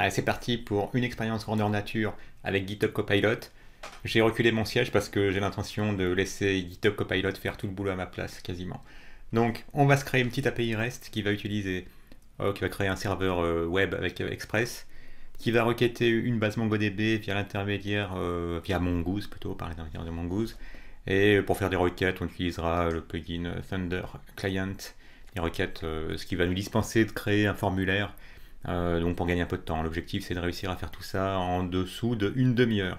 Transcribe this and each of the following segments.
Allez, ah, c'est parti pour une expérience grandeur nature avec GitHub Copilot. J'ai reculé mon siège parce que j'ai l'intention de laisser GitHub Copilot faire tout le boulot à ma place quasiment. Donc, on va se créer une petite API REST qui va utiliser, euh, qui va créer un serveur euh, web avec euh, Express, qui va requêter une base MongoDB via l'intermédiaire, via Mongoose plutôt, par l'intermédiaire de Mongoose. Et pour faire des requêtes, on utilisera le plugin Thunder Client, les requêtes, ce qui va nous dispenser de créer un formulaire euh, donc pour gagner un peu de temps. L'objectif c'est de réussir à faire tout ça en dessous d'une demi-heure.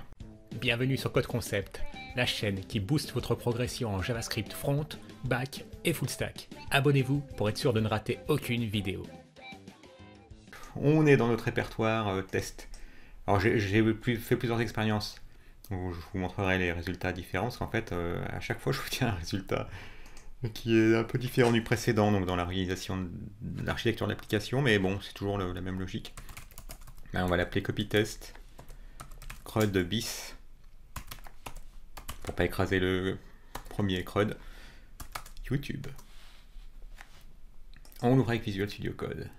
Bienvenue sur Code Concept, la chaîne qui booste votre progression en JavaScript front, back et full stack. Abonnez-vous pour être sûr de ne rater aucune vidéo. On est dans notre répertoire euh, test. Alors j'ai fait plusieurs expériences je vous montrerai les résultats différents parce qu'en fait euh, à chaque fois je vous tiens un résultat qui est un peu différent du précédent, donc dans la réalisation de l'architecture l'application mais bon, c'est toujours la même logique. on va l'appeler copy test crud bis pour pas écraser le premier crud YouTube. On l'ouvre avec Visual Studio Code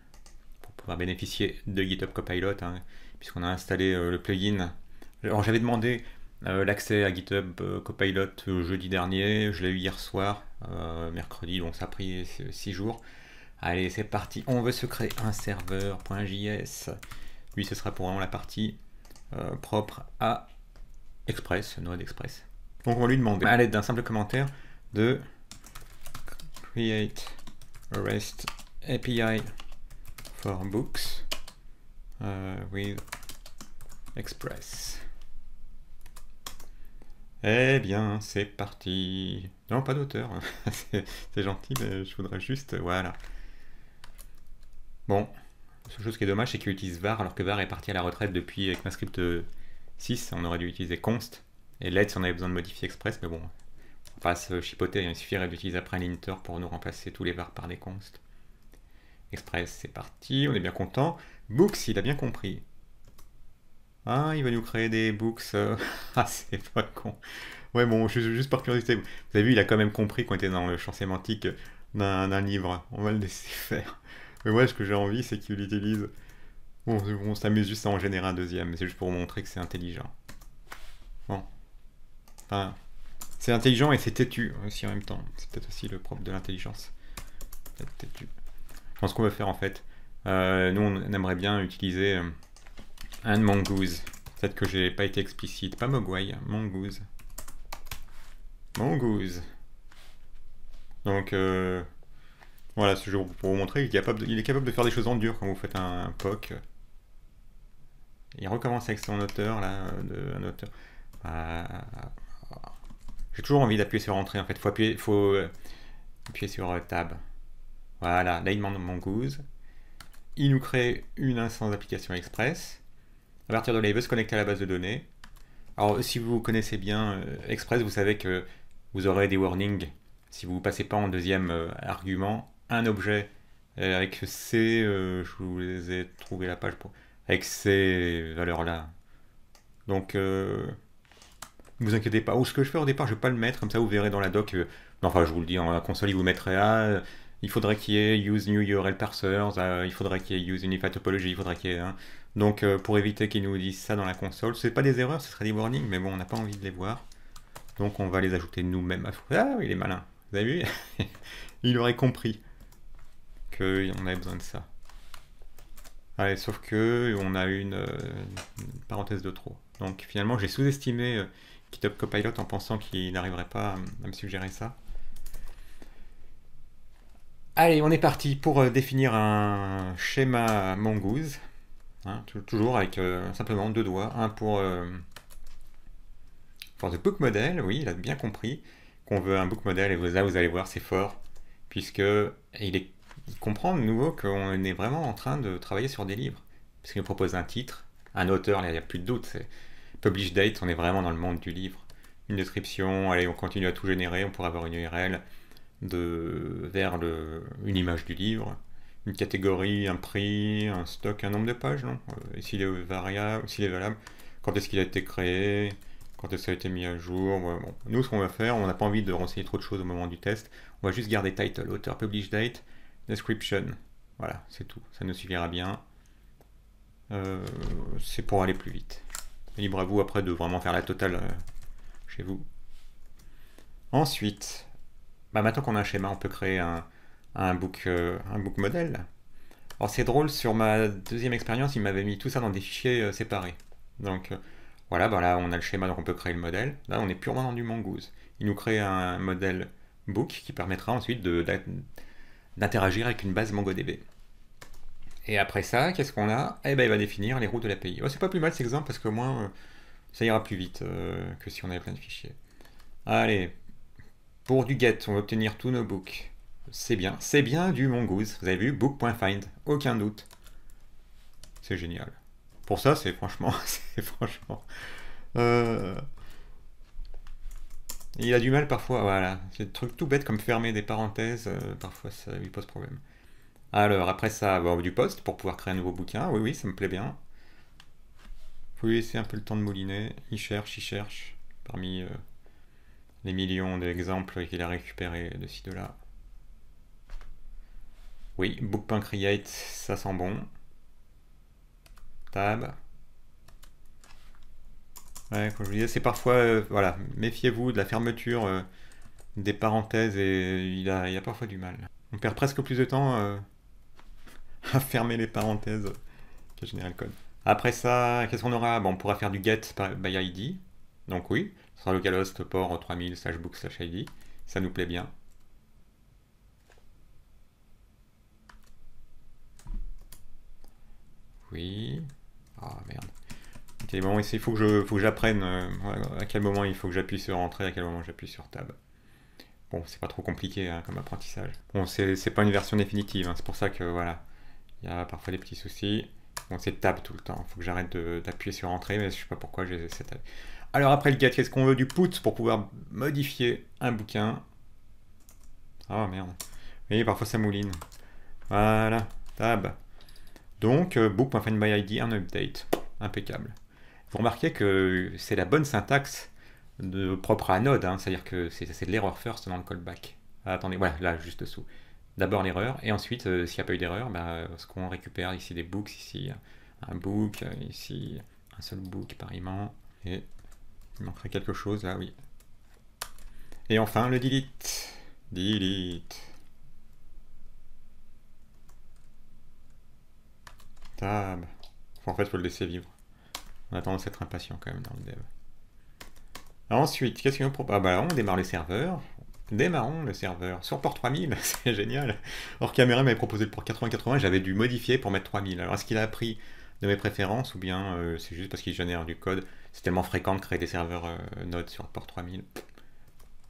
pour pouvoir bénéficier de GitHub Copilot, hein, puisqu'on a installé euh, le plugin. Alors j'avais demandé euh, l'accès à GitHub euh, Copilot euh, jeudi dernier, je l'ai eu hier soir, mercredi, donc ça a pris 6 jours. Allez, c'est parti, on veut se créer un serveur.js. Lui, ce sera pour vraiment la partie propre à Express, Node Express. Donc on lui demande. à l'aide d'un simple commentaire, de create REST API for books with Express. Eh bien, c'est parti. Non, pas d'auteur. c'est gentil, mais je voudrais juste... Voilà. Bon. La seule chose qui est dommage, c'est qu'il utilise var, alors que var est parti à la retraite depuis avec script 6. Euh, on aurait dû utiliser const. Et let, si on avait besoin de modifier express, mais bon. On va se chipoter. Il suffirait d'utiliser après l'inter pour nous remplacer tous les var par des const. Express, c'est parti. On est bien content. Books, il a bien compris. Ah, il va nous créer des books. Euh. ah, c'est pas con. Ouais, bon, je suis juste par curiosité. Vous avez vu, il a quand même compris qu'on était dans le champ sémantique d'un livre. On va le laisser faire. Mais ouais, ce que j'ai envie, c'est qu'il utilise. Bon, on s'amuse juste à en générer un deuxième. C'est juste pour montrer que c'est intelligent. Bon. Enfin, c'est intelligent et c'est têtu aussi en même temps. C'est peut-être aussi le propre de l'intelligence. Peut-être têtu. Je ce qu'on va faire en fait. Euh, nous, on aimerait bien utiliser. Euh, un mongoose. Peut-être que j'ai pas été explicite. Pas mogwai, mongoose. Mongoose. Donc euh, voilà, ce jour pour vous montrer qu'il est, capable il est capable de faire des choses en dur quand vous faites un, POC. Il recommence avec son auteur là, euh, ah, j'ai toujours envie d'appuyer sur entrée en fait. Faut appuyer, faut euh, appuyer sur tab. Voilà, là il demande mongoose. Il nous crée une instance d'application express à partir de là, il veut se connecter à la base de données. Alors, si vous connaissez bien euh, Express, vous savez que vous aurez des warnings si vous ne passez pas en deuxième euh, argument. Un objet euh, avec ces. je vous ai trouvé la page pour. Avec ces valeurs-là. Donc, ne vous inquiétez pas. Ou ce que je fais au départ, je ne vais pas le mettre. Comme ça, vous verrez dans la doc. enfin, je vous le dis, en console, il vous mettrait A il faudrait qu'il y ait use new URL parsers, euh, il faudrait qu'il y ait use unify topology, il faudrait qu'il y ait... Hein. Donc euh, pour éviter qu'ils nous disent ça dans la console, c'est pas des erreurs, ce serait des warnings, mais bon, on n'a pas envie de les voir. Donc on va les ajouter nous-mêmes. Ah, il est malin, vous avez vu Il aurait compris qu'on avait besoin de ça. Allez, sauf que on a une, euh, parenthèse de trop. Donc finalement, j'ai sous-estimé GitHub Copilot en pensant qu'il n'arriverait pas à me suggérer ça. Allez, on est parti pour euh, définir un schéma mongoose. Hein, toujours avec euh, simplement deux doigts. Un pour, euh, pour the book model, oui, il a bien compris qu'on veut un book model. Et vous, là, vous allez voir, c'est fort. Puisque il, est, comprend de nouveau qu'on est vraiment en train de travailler sur des livres. Parce qu'il propose un titre, un auteur, il n'y a plus de doute. C'est publish date, on est vraiment dans le monde du livre. Une description, allez, on continue à tout générer, on pourrait avoir une URL de, vers le, une image du livre, une catégorie, un prix, un stock, un nombre de pages, non euh, Et s'il est s'il est valable, quand est-ce qu'il a été créé, quand est-ce qu'il a été mis à jour. Nous, ce qu'on va faire, on n'a pas envie de renseigner trop de choses au moment du test, on va juste garder title, auteur, publish date, description. Voilà, c'est tout, ça nous suffira bien. Euh, c'est pour aller plus vite. Libre à vous après de vraiment faire la totale euh, chez vous. Ensuite, bah, maintenant qu'on a un schéma, on peut créer un, un book, euh, un book modèle. Alors c'est drôle, sur ma deuxième expérience, il m'avait mis tout ça dans des fichiers euh, séparés. Donc euh, voilà, bah, là on a le schéma, donc on peut créer le modèle. Là on est purement dans du mongoose. Il nous crée un modèle book qui permettra ensuite d'interagir avec une base MongoDB. Et après ça, qu'est-ce qu'on a Eh ben, il va définir les routes de l'API. Oh, c'est pas plus mal cet exemple parce que moins, ça ira plus vite que si on avait plein de fichiers. Allez, pour du get, on va obtenir tous nos books. C'est bien, c'est bien du mongoose. Vous avez vu, book.find, aucun doute. C'est génial. Pour ça, c'est franchement, c'est franchement. Euh, il a du mal parfois, voilà. C'est des trucs tout bêtes comme fermer des parenthèses, euh, parfois ça lui pose problème. Alors après ça, avoir du poste pour pouvoir créer un nouveau bouquin. Oui, oui, ça me plaît bien. Faut lui laisser un peu le temps de mouliner. Il cherche, il cherche. Parmi euh, les millions d'exemples qu'il a récupérés de ci, de là. Oui, Book.Create, ça sent bon. Tab. Ouais, comme je vous disais, c'est parfois, euh, voilà, méfiez-vous de la fermeture euh, des parenthèses et il a, il a, parfois du mal. On perd presque plus de temps euh, à fermer les parenthèses qu'à générer le code. Après ça, qu'est-ce qu'on aura On pourra faire du get by ID, donc oui sur localhost port 3000 slash book slash ID. Ça nous plaît bien. Oui. Ah merde. il faut que j'apprenne euh, à quel moment il faut que j'appuie sur entrée, à quel moment j'appuie sur tab. Bon, c'est pas trop compliqué hein, comme apprentissage. Bon, c'est pas une version définitive, hein, c'est pour ça que voilà, il y a parfois des petits soucis. Bon, c'est tab tout le temps, Il faut que j'arrête d'appuyer sur entrée, mais je sais pas pourquoi j'ai cette alors après le get, qu'est-ce qu'on veut du put pour pouvoir modifier un bouquin Ah oh, merde. Vous parfois ça mouline. Voilà, tab. Donc, euh, book.findById, un update. Impeccable. Vous remarquez que c'est la bonne syntaxe propre à Node, hein. c'est-à-dire que c'est de l'erreur first dans le callback. Ah, attendez, voilà, là, juste dessous. D'abord l'erreur, et ensuite, euh, s'il n'y a pas eu d'erreur, bah, ce qu'on récupère ici des books, ici un book, euh, ici un seul book par et il manquerait quelque chose là, oui. Et enfin le delete. Delete. Tab. en fait, il faut le laisser vivre. On a tendance à être impatient quand même dans le dev. ensuite, qu'est-ce qu'on propose Ah bah on démarre le serveur. Démarrons le serveur sur port 3000, c'est génial. Or, caméra m'avait proposé le port 8080, j'avais dû modifier pour mettre 3000. Alors est-ce qu'il a appris de mes préférences ou bien euh, c'est juste parce qu'il génère du code c'est tellement fréquent de créer des serveurs euh, Node sur port 3000.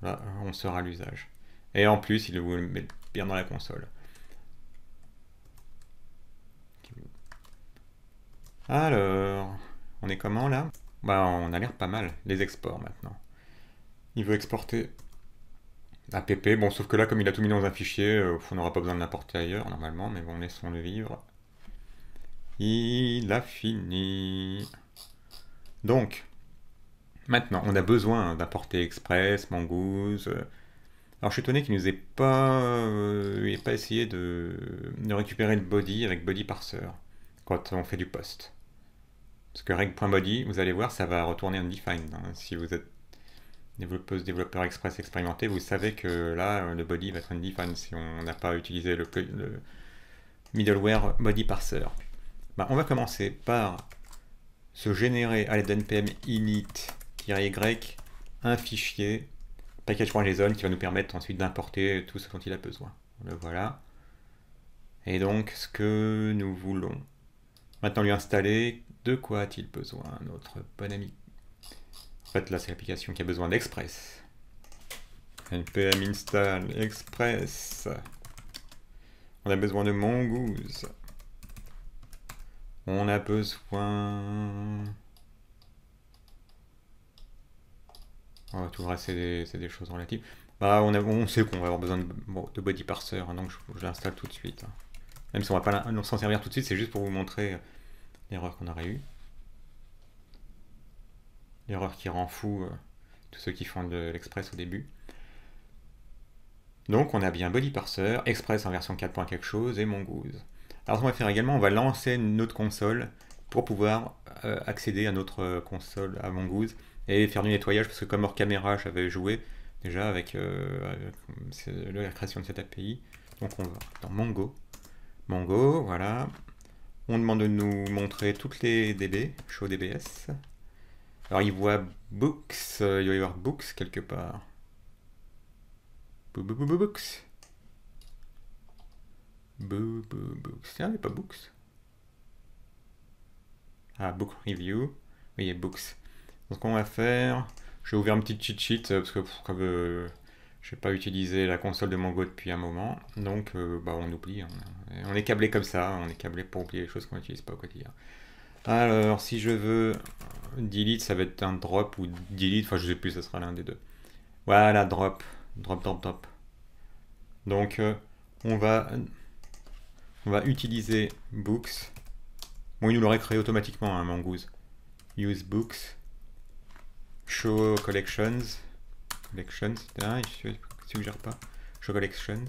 Là, on sera à l'usage. Et en plus, il vous le met bien dans la console. Alors, on est comment là Bah, on a l'air pas mal. Les exports maintenant. Il veut exporter app. Bon, sauf que là, comme il a tout mis dans un fichier, euh, on n'aura pas besoin de l'importer ailleurs normalement, mais bon, laissons-le vivre. Il a fini. Donc, maintenant, on a besoin d'apporter Express, Mangoose. Alors, je suis étonné qu'il nous ait pas, euh, pas essayé de, récupérer le body avec body parser quand on fait du post. Parce que reg.body, vous allez voir, ça va retourner undefined. Hein. Si vous êtes développeuse, développeur express expérimenté, vous savez que là, euh, le body va être undefined si on n'a pas utilisé le, middleware body parser. Bah, on va commencer par se générer à l'aide npm init-y un fichier package.json qui va nous permettre ensuite d'importer tout ce dont il a besoin. Le voilà. Et donc, ce que nous voulons maintenant lui installer, de quoi a-t-il besoin, notre bon ami En fait, là, c'est l'application qui a besoin d'Express. npm install express. On a besoin de mongoose. On a besoin... tout le reste, c'est des, choses relatives. Bah, on, sait qu'on va avoir besoin de, de body parser, hein, donc je, l'installe tout de suite. Hein. Même si on va pas s'en servir tout de suite, c'est juste pour vous montrer euh, l'erreur qu'on aurait eue. L'erreur qui rend fou euh, tous ceux qui font de l'express au début. Donc on a bien body parser, express en version 4. quelque chose et mongoose. Alors ce qu'on va faire également, on va lancer notre console pour pouvoir euh, accéder à notre euh, console à Mongoose et faire du nettoyage parce que comme hors caméra j'avais joué déjà avec, euh, la création de cette API. Donc on va dans Mongo. Mongo, voilà. On demande de nous montrer toutes les DB, show DBS. Alors il voit books, il va y avoir books quelque part. Books books. il pas books. Ah, book review. Oui, il books. Donc, on va faire. Je vais ouvrir un petit cheat sheet euh, parce que je n'ai euh, pas utilisé la console de Mongo depuis un moment, donc euh, bah, on oublie. Hein. On, est câblé comme ça. Hein. On est câblé pour oublier les choses qu'on n'utilise pas au quotidien. Alors, si je veux delete, ça va être un drop ou delete. Enfin, je sais plus, ça sera l'un des deux. Voilà, drop. Drop, drop, drop. Donc, on va on va utiliser books. Bon, il nous l'aurait créé automatiquement, hein, Mongoose. Use books, show collections, collections, il ne suggère pas, show collections.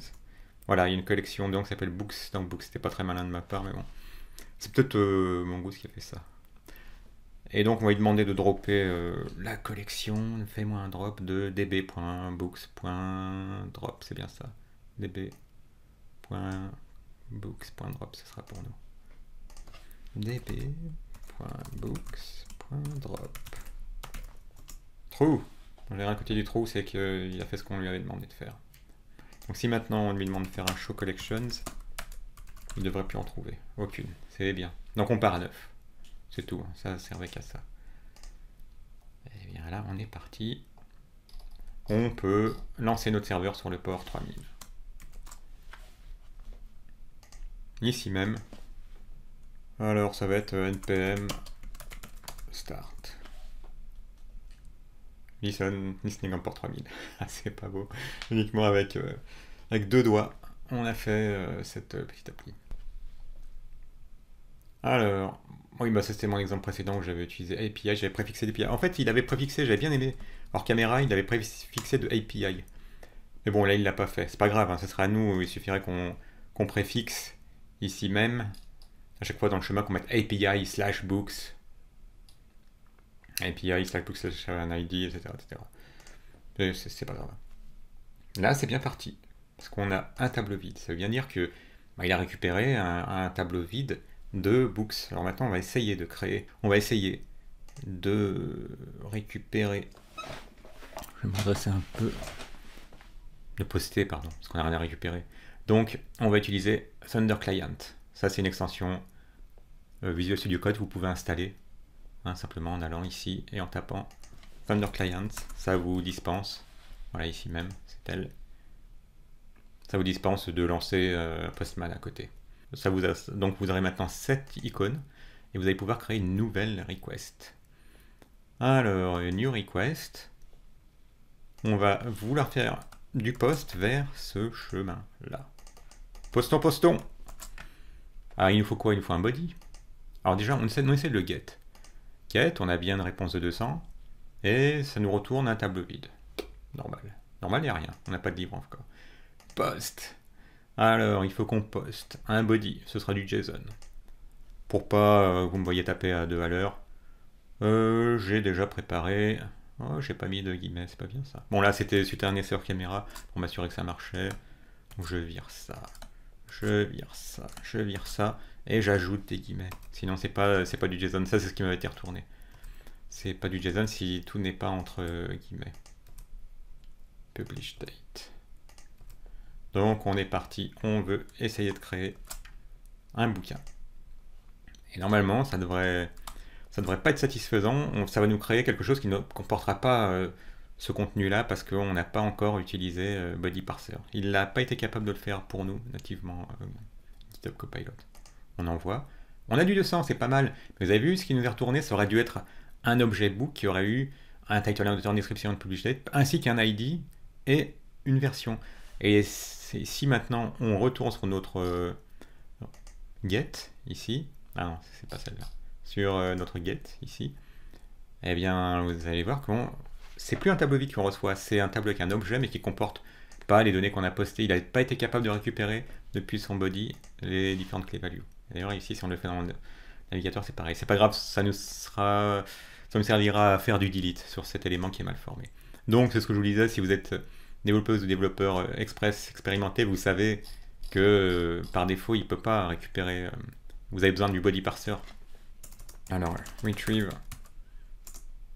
Voilà, il y a une collection donc qui s'appelle books, donc books, c'était pas très malin de ma part, mais bon. C'est peut-être euh, Mongoose qui a fait ça. Et donc on va lui demander de dropper euh, la collection, fais-moi un drop de db.books.drop, c'est bien ça, db books.drop, ce sera pour nous. dp.books.drop True On verra le côté du trou, c'est qu'il a fait ce qu'on lui avait demandé de faire. Donc si maintenant on lui demande de faire un show collections, il devrait plus en trouver. Aucune. C'est bien. Donc on part à 9. C'est tout. Hein. Ça servait qu'à ça. Et eh bien là, on est parti. On peut lancer notre serveur sur le port 3000. ici même. Alors ça va être euh, npm start. Listen, listening port 3000. Ah, c'est pas beau. Uniquement avec, euh, avec deux doigts, on a fait euh, cette petite appli. Alors, oui, bah c'était mon exemple précédent où j'avais utilisé API, j'avais préfixé API, En fait, il avait préfixé, j'avais bien aimé, hors caméra, il avait préfixé de API. Mais bon, là, il l'a pas fait. C'est pas grave, hein, ce sera à nous, il suffirait qu'on préfixe ici même. À chaque fois dans le chemin qu'on mette API slash books, API slash books slash un ID, etc. C'est pas grave. Là, c'est bien parti. Parce qu'on a un tableau vide. Ça veut bien dire que bah, il a récupéré un, tableau vide de books. Alors maintenant, on va essayer de créer. On va essayer de récupérer. Je vais m'adresser un peu. De poster, pardon, parce qu'on n'a rien à récupérer. Donc, on va utiliser Thunder Client. Ça, c'est une extension euh, Visual Studio Code. Vous pouvez installer hein, simplement en allant ici et en tapant Thunder Client. Ça vous dispense. Voilà, ici même, c'est elle. Ça vous dispense de lancer euh, Postman à côté. Ça vous donc, vous aurez maintenant cette icône et vous allez pouvoir créer une nouvelle request. Alors, new request. On va vouloir faire du post vers ce chemin-là. Postons, postons. Ah, il nous faut quoi Il nous faut un body. Alors déjà, on essaie, de le get. Get, on a bien une réponse de 200. Et ça nous retourne un tableau vide. Normal. Normal, il n'y a rien. On n'a pas de livre encore. Post. Alors, il faut qu'on poste un body. Ce sera du JSON. Pour pas que euh, vous me voyez taper à deux à Euh, j'ai déjà préparé... Oh, j'ai pas mis de guillemets, c'est pas bien ça. Bon, là, c'était suite à un essai hors caméra pour m'assurer que ça marchait. Je vire ça je vire ça, je vire ça, et j'ajoute des guillemets. Sinon, c'est pas, pas du JSON. Ça, c'est ce qui m'avait été retourné. C'est pas du JSON si tout n'est pas entre euh, guillemets. Publish date. Donc, on est parti. On veut essayer de créer un bouquin. Et normalement, ça devrait, ça devrait pas être satisfaisant. ça va nous créer quelque chose qui ne comportera pas euh, ce contenu-là parce qu'on n'a pas encore utilisé euh, Body Parser. Il n'a pas été capable de le faire pour nous nativement euh, GitHub Copilot. On envoie. On a du 200, c'est pas mal. vous avez vu, ce qui nous est retourné, ça aurait dû être un objet book qui aurait eu un title, un auteur, description, de public date, ainsi qu'un ID et une version. Et si maintenant on retourne sur notre euh, get ici, ah non, c'est pas celle-là, sur notre get ici, eh bien vous allez voir qu'on c'est plus un tableau vide qu'on reçoit, c'est un tableau avec un objet mais qui comporte pas les données qu'on a postées. Il n'a pas été capable de récupérer depuis son body les différentes clés value. D'ailleurs ici si on le fait dans le navigateur c'est pareil. C'est pas grave, ça nous sera, ça nous servira à faire du delete sur cet élément qui est mal formé. Donc c'est ce que je vous disais, si vous êtes développeuse ou développeur euh, express expérimenté, vous savez que euh, par défaut il ne peut pas récupérer. Euh, vous avez besoin du body parser. Alors retrieve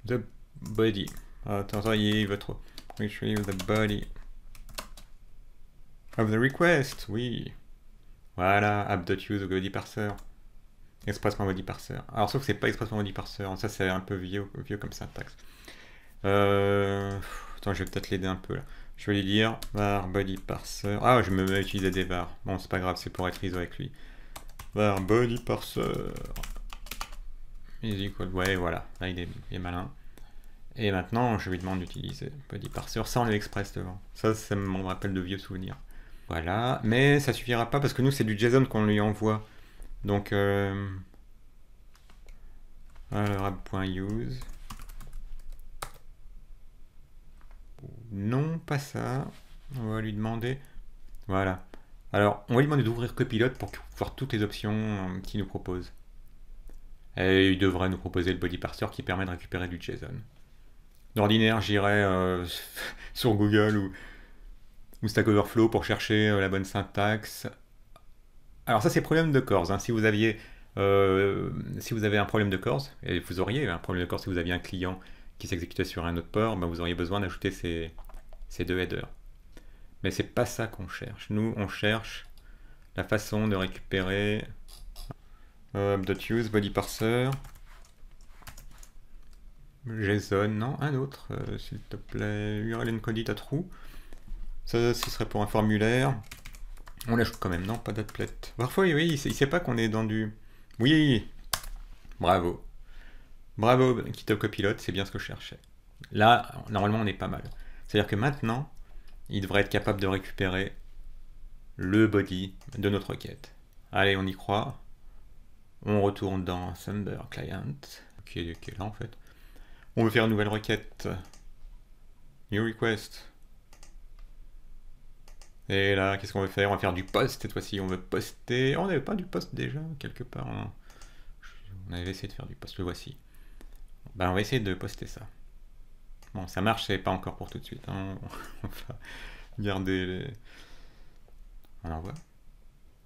the body. Attends, euh, il veut trop. Which the body of the request, oui. Voilà, app.use the body parser. body parser. Alors, sauf que c'est pas body parser. Ça, c'est un peu vieux, vieux comme syntaxe. Euh, attends, je vais peut-être l'aider un peu là. Je vais lui dire var body parser. Ah, je me mets à utiliser des var. Bon, c'est pas grave, c'est pour être ISO avec lui. Var body parser. Is Ouais, voilà. Là, il est malin. Et maintenant, je lui demande d'utiliser Body Parser sans l'express devant. Ça, c'est me rappelle de vieux souvenirs. Voilà, mais ça suffira pas parce que nous, c'est du JSON qu'on lui envoie. Donc, euh... Alors, euh, app.use... Non, pas ça. On va lui demander. Voilà. Alors, on va lui demander d'ouvrir Copilot pour voir toutes les options euh, qu'il nous propose. Et il devrait nous proposer le body parser qui permet de récupérer du JSON. D'ordinaire, j'irais euh, sur Google ou, ou, Stack Overflow pour chercher euh, la bonne syntaxe. Alors ça, c'est problème de Corse. Hein. Si, vous aviez, euh, si vous avez un problème de Corse, et vous auriez un problème de Corse si vous aviez un client qui s'exécutait sur un autre port, ben vous auriez besoin d'ajouter ces, deux headers. Mais c'est pas ça qu'on cherche. Nous, on cherche la façon de récupérer use body parser JSON, non, un autre, euh, s'il te plaît, URL encoded à trou. Ça, ce serait pour un formulaire. On l'ajoute quand même, non, pas d'athlète. Parfois, oui, il sait, sait pas qu'on est dans du... Oui Bravo. Bravo, GitHub Copilote, c'est bien ce que je cherchais. Là, normalement, on est pas mal. C'est-à-dire que maintenant, il devrait être capable de récupérer le body de notre requête. Allez, on y croit. On retourne dans Thunder Client, là en fait. On veut faire une nouvelle requête. New request. Et là, qu'est-ce qu'on veut faire On va faire du post cette fois-ci. On veut poster. Oh, on n'avait pas du post déjà, quelque part. Hein. On... avait essayé de faire du post. Le voici. Ben, on va essayer de poster ça. Bon, ça marche, c'est pas encore pour tout de suite. Hein. On va garder les. On envoie.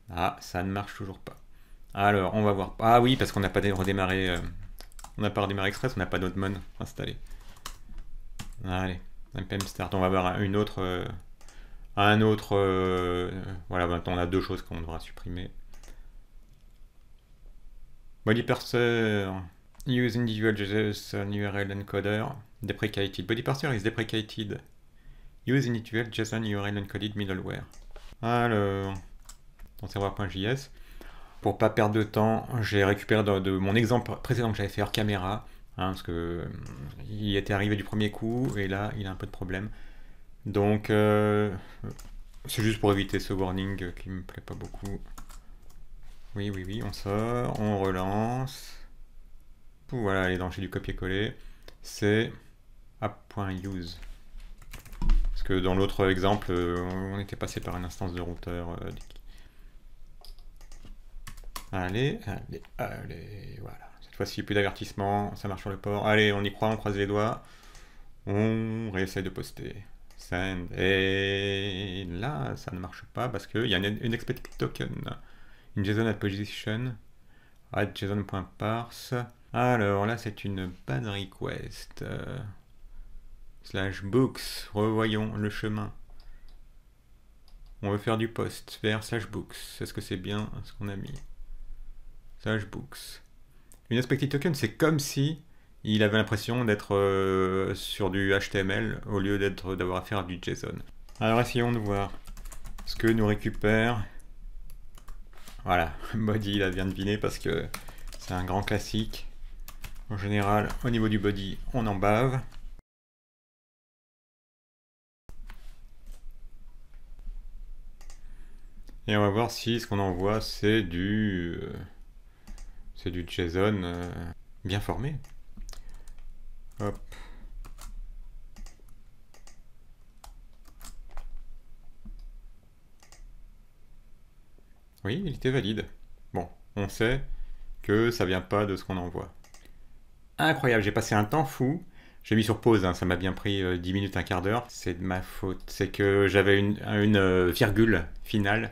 Ah, ça ne marche toujours pas. Alors, on va voir. Ah oui, parce qu'on n'a pas redémarré. Euh, on n'a pas redémarré Express, on n'a pas d'autre mon installé. Allez, npm start. On va voir une autre, euh, un autre. Euh, voilà, maintenant on a deux choses qu'on devra supprimer. Body parser, use individual JSON URL encoder, deprecated. Body parser is deprecated. Use individual JSON URL encoded middleware. Alors, dans server.js pour pas perdre de temps, j'ai récupéré de, mon exemple précédent que j'avais fait hors caméra, hein, parce que euh, il était arrivé du premier coup et là il a un peu de problème. Donc euh, c'est juste pour éviter ce warning qui me plaît pas beaucoup. Oui, oui, oui, on sort, on relance. Voilà, les dangers du copier-coller. C'est app.use. Parce que dans l'autre exemple, euh, on était passé par une instance de routeur Allez, allez, allez, voilà. Cette fois-ci, plus d'avertissement, ça marche sur le port. Allez, on y croit, on croise les doigts. On réessaye de poster. Send. Et là, ça ne marche pas parce qu'il y a une expect token. Une JSON at position. At JSON.parse. Alors là, c'est une bad request. slash books. Revoyons le chemin. On veut faire du post vers slash books. Est-ce que c'est bien ce qu'on a mis une aspective token, c'est comme si il avait l'impression d'être euh, sur du HTML au lieu d'être d'avoir affaire à du JSON. Alors essayons de voir ce que nous récupère. Voilà, body, il a bien deviné parce que c'est un grand classique. En général, au niveau du body, on en bave. Et on va voir si ce qu'on envoie, c'est du... Euh, c'est du JSON euh, bien formé. Hop. Oui, il était valide. Bon, on sait que ça vient pas de ce qu'on envoie. Incroyable, j'ai passé un temps fou. J'ai mis sur pause, hein, ça m'a bien pris 10 euh, minutes, un quart d'heure. C'est de ma faute. C'est que j'avais une, euh, virgule finale.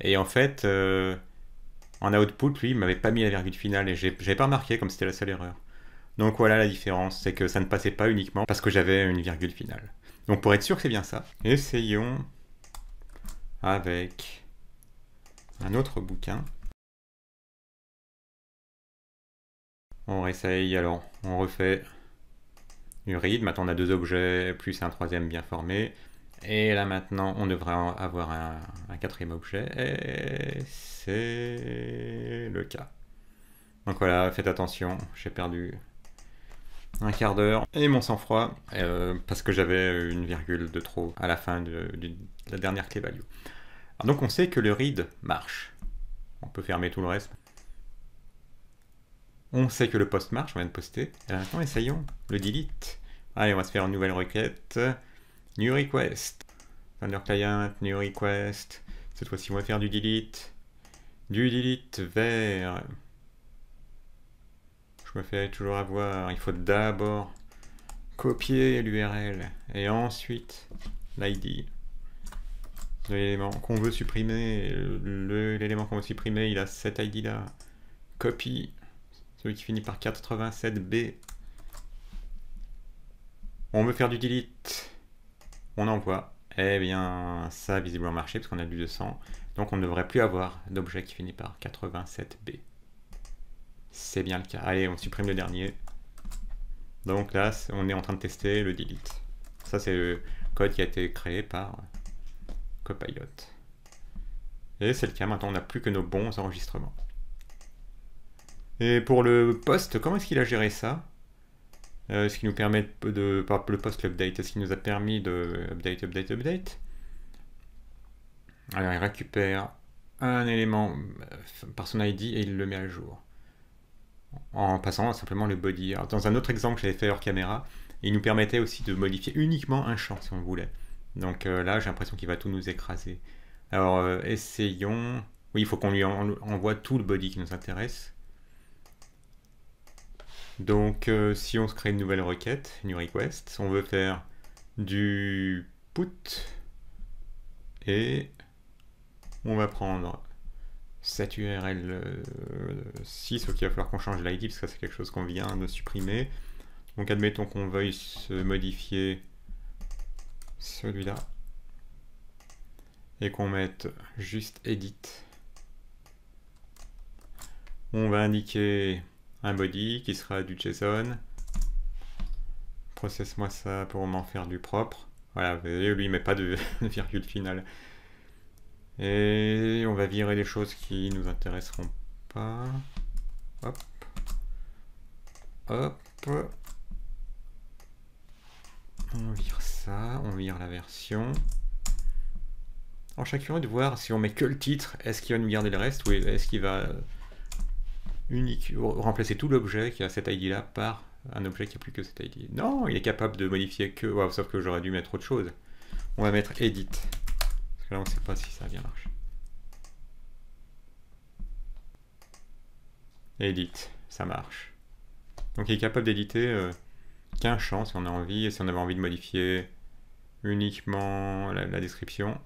Et en fait, en output, lui, il m'avait pas mis la virgule finale et j'avais pas remarqué comme c'était la seule erreur. Donc voilà la différence, c'est que ça ne passait pas uniquement parce que j'avais une virgule finale. Donc pour être sûr que c'est bien ça, essayons avec un autre bouquin. On réessaye, alors on refait du rythme. Maintenant on a deux objets plus un troisième bien formé. Et là maintenant, on devrait avoir un, quatrième objet, et c'est le cas. Donc voilà, faites attention, j'ai perdu un quart d'heure et mon sang-froid, euh, parce que j'avais une virgule de trop à la fin de, la dernière clé value. donc on sait que le read marche. On peut fermer tout le reste. On sait que le post marche, on vient de poster. Et maintenant, essayons le delete. Allez, on va se faire une nouvelle requête. New request. Fender client, new request. Cette fois-ci, on va faire du delete. Du delete vers... Je me fais toujours avoir. Il faut d'abord copier l'URL et ensuite l'ID l'élément qu'on veut supprimer, l'élément qu'on veut supprimer, il a cet ID là, Copie. celui qui finit par 87B. On veut faire du delete, on envoie. Eh bien, ça a visiblement marché parce qu'on a du 200. Donc on ne devrait plus avoir d'objet qui finit par 87B. C'est bien le cas. Allez, on supprime le dernier. Donc là, on est en train de tester le delete. Ça, c'est le code qui a été créé par Copilot. Et c'est le cas, maintenant on n'a plus que nos bons enregistrements. Et pour le poste, comment est-ce qu'il a géré ça euh, ce qui nous permet de, de le post update ce qui nous a permis de update, update, update. Alors il récupère un élément euh, par son ID et il le met à jour. En passant simplement le body. dans un autre exemple que j'avais fait hors caméra, il nous permettait aussi de modifier uniquement un champ si on voulait. Donc euh, là, j'ai l'impression qu'il va tout nous écraser. Alors essayons. Oui, il faut qu'on lui envoie tout le body qui nous intéresse. Donc euh, si on se crée une nouvelle requête, new request, on veut faire du put et on va prendre cette URL 6, euh, ok, il va falloir qu'on change l'ID parce que c'est quelque chose qu'on vient de supprimer. Donc admettons qu'on veuille se modifier celui-là et qu'on mette juste edit. On va indiquer un body qui sera du JSON. Processe-moi ça pour m'en faire du propre. Voilà, vous voyez, lui, il met pas de virgule finale. Et on va virer les choses qui nous intéresseront pas. Hop. Hop. On vire ça, on vire la version. En chacun de voir si on met que le titre, est-ce qu'il va nous garder le reste ou est-ce qu'il va unique, remplacer tout l'objet qui a cette ID-là par un objet qui n'a plus que cette ID. Non, il est capable de modifier que... sauf que j'aurais dû mettre autre chose. On va mettre edit. Parce que là, on ne sait pas si ça vient bien marché. Edit, ça marche. Donc il est capable d'éditer euh, qu'un champ si on a envie, et si on avait envie de modifier uniquement la, description.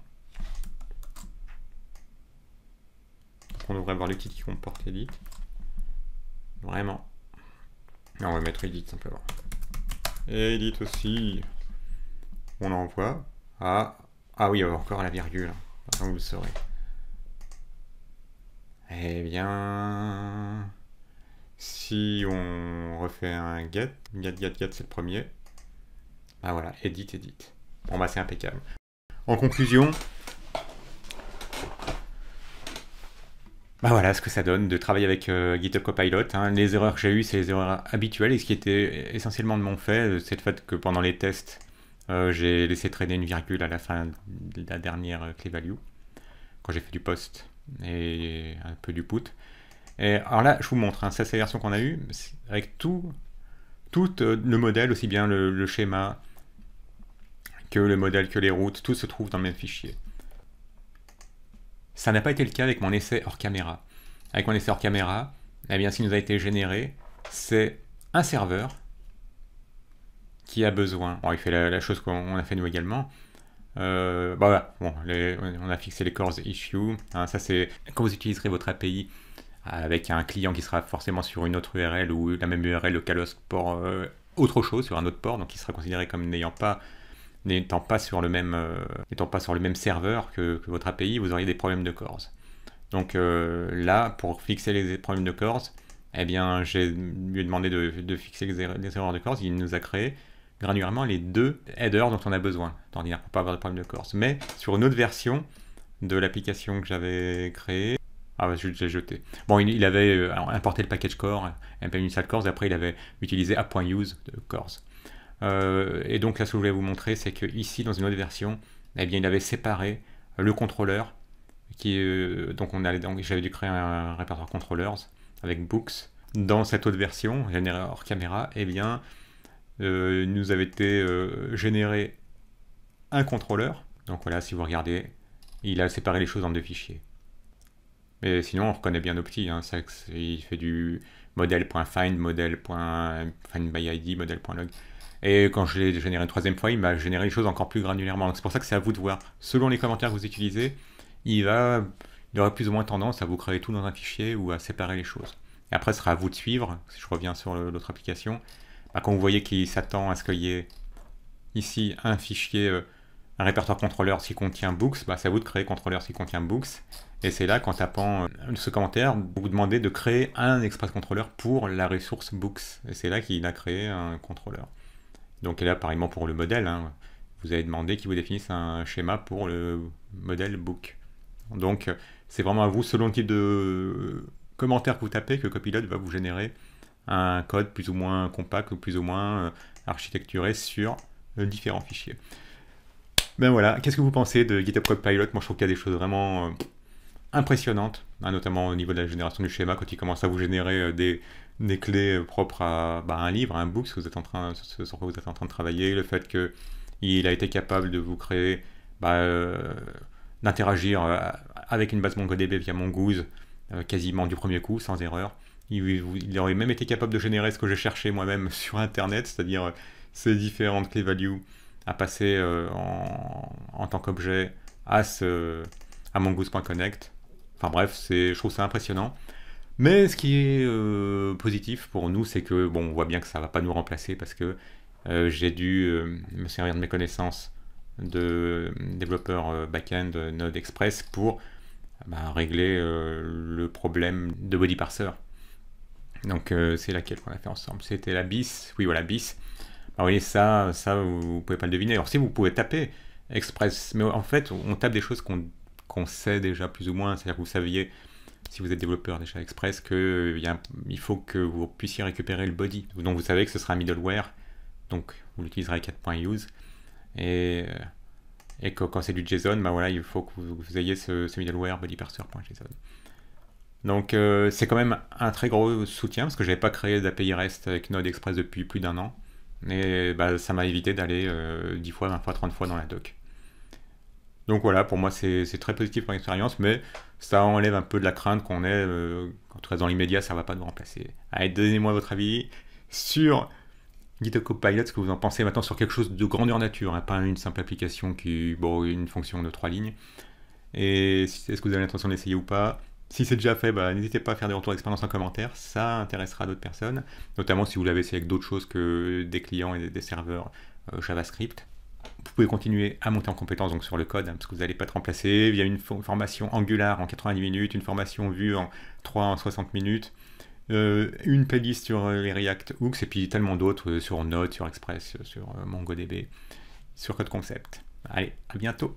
on devrait avoir l'outil qui comporte edit. Vraiment. on va mettre edit simplement. Et edit aussi. On envoie à... Ah oui, encore la virgule. vous le saurez. Eh bien... Si on refait un get, get, get, get, c'est le premier. Ah voilà, edit, edit. Bon bah c'est impeccable. En conclusion, Bah voilà ce que ça donne de travailler avec euh, GitHub Copilot. Hein. Les erreurs que j'ai eues, c'est les erreurs habituelles. Et ce qui était essentiellement de mon fait, euh, c'est le fait que pendant les tests, euh, j'ai laissé traîner une virgule à la fin de la dernière clé value, quand j'ai fait du post et un peu du put. Et alors là, je vous montre, hein, ça c'est la version qu'on a eue, avec tout, tout le modèle, aussi bien le, schéma que le modèle que les routes, tout se trouve dans le même fichier. Ça n'a pas été le cas avec mon essai hors caméra. Avec mon essai hors caméra, eh bien, ce qui nous a été généré, c'est un serveur qui a besoin. il fait la, chose qu'on a fait nous également. Euh, bah voilà, bon, on a fixé les cores issue. Hein. ça, c'est quand vous utiliserez votre API avec un client qui sera forcément sur une autre URL ou la même URL, le Kalos port euh, autre chose, sur un autre port, donc qui sera considéré comme n'ayant pas n'étant pas, sur le même, euh, pas sur le même serveur que, votre API, vous auriez des problèmes de cores. Donc euh, là, pour fixer les problèmes de corse, eh bien, j'ai lui demandé de, fixer les, er, erreurs, de corse, Il nous a créé granulairement les deux headers dont on a besoin d'ordinaire pour pas avoir de problème de corse. Mais sur une autre version de l'application que j'avais créée, ah bah, je l'ai jeté. Bon, il, avait euh, importé le package core, une install cores, et après il avait utilisé app.use de cores. Euh, et donc là, ce que je voulais vous montrer, c'est que ici, dans une autre version, eh bien, il avait séparé le contrôleur. Qui, euh, donc, on donc j'avais dû créer un répertoire controllers avec books. Dans cette autre version, générée hors caméra, eh bien, euh, nous avait été généré un contrôleur. Donc voilà, si vous regardez, il a séparé les choses en deux fichiers. Mais sinon, on reconnaît bien nos petits. Hein, il fait du model.find, model.findById, model.log. Et quand je l'ai généré une troisième fois, il m'a généré les choses encore plus granulairement. Donc c'est pour ça que c'est à vous de voir. Selon les commentaires que vous utilisez, il va, il aura plus ou moins tendance à vous créer tout dans un fichier ou à séparer les choses. après, ce sera à vous de suivre. Si je reviens sur l'autre application, quand vous voyez qu'il s'attend à ce qu'il y ait ici un fichier, euh, un répertoire contrôleur qui contient books, bah, c'est à vous de créer contrôleur qui contient books. Et c'est là qu'en tapant euh, ce commentaire, vous, vous demandez de créer un express contrôleur pour la ressource books. Et c'est là qu'il a créé un contrôleur. Donc là, apparemment pour le modèle, hein, vous avez demandé qu'il vous définisse un schéma pour le modèle book. Donc c'est vraiment à vous, selon le type de euh, commentaire que vous tapez, que Copilot va vous générer un code plus ou moins compact ou plus ou moins euh, architecturé sur euh, différents fichiers. Ben voilà, qu'est-ce que vous pensez de GitHub Copilot Moi je trouve qu'il y a des choses vraiment impressionnantes, hein, notamment au niveau de la génération du schéma, quand il commence à vous générer des, des clés propres à, bah, un livre, à un book, ce, que vous êtes en train, sur quoi vous êtes en train de travailler, le fait qu'il a été capable de vous créer, bah, euh, d'interagir euh, avec une base MongoDB via Mongoose euh, quasiment du premier coup, sans erreur. Il, aurait même été capable de générer ce que j'ai cherché moi-même sur Internet, c'est-à-dire ces différentes clés value à passer en, tant qu'objet à, à mongoose.connect. Enfin bref, je trouve ça impressionnant. Mais ce qui est euh, positif pour nous, c'est que, bon, on voit bien que ça ne va pas nous remplacer parce que euh, j'ai dû euh, me servir de mes connaissances de développeur back-end Node Express pour bah, régler le problème de body parser. Donc c'est laquelle qu'on a fait ensemble C'était la bis, oui voilà bis. Bah, vous voyez ça, ça vous, pouvez pas le deviner. Alors si vous pouvez taper Express, mais en fait on tape des choses qu'on sait déjà plus ou moins, c'est-à-dire que vous saviez si vous êtes développeur déjà Express, qu'il euh, faut que vous puissiez récupérer le body. Donc vous savez que ce sera un middleware, donc vous l'utiliserez 4.use. Et, euh, et que, quand c'est du JSON, bah il faut que vous, ayez ce, ce middleware bodyparser.json. Donc euh, c'est quand même un très gros soutien, parce que je n'avais pas créé d'API REST avec Node Express depuis plus d'un an. Mais bah, ça m'a évité d'aller 10 fois, 20 fois, 30 fois dans la doc. Donc voilà, pour moi, c'est très positif pour l'expérience, mais ça enlève un peu de la crainte qu'on ait, euh, quand en tout dans l'immédiat, ça ne va pas nous remplacer. Allez, donnez-moi votre avis sur GitHub Pilot, ce que vous en pensez maintenant sur quelque chose de grandeur nature, hein, pas une simple application qui, bon, une fonction de trois lignes. Et est-ce que vous avez l'intention d'essayer ou pas si c'est déjà fait, bah, n'hésitez pas à faire des retours d'expérience en commentaire, ça intéressera d'autres personnes, notamment si vous l'avez essayé avec d'autres choses que des clients et des serveurs euh, JavaScript vous pouvez continuer à monter en compétence donc sur le code, hein, parce que vous n'allez pas être remplacé. Il a une formation Angular en 90 minutes, une formation Vue en 3 en 60 minutes, euh, une playlist sur euh, les React Hooks, et puis tellement d'autres euh, sur Node, sur Express, sur MongoDB, sur Code Concept. Allez, à bientôt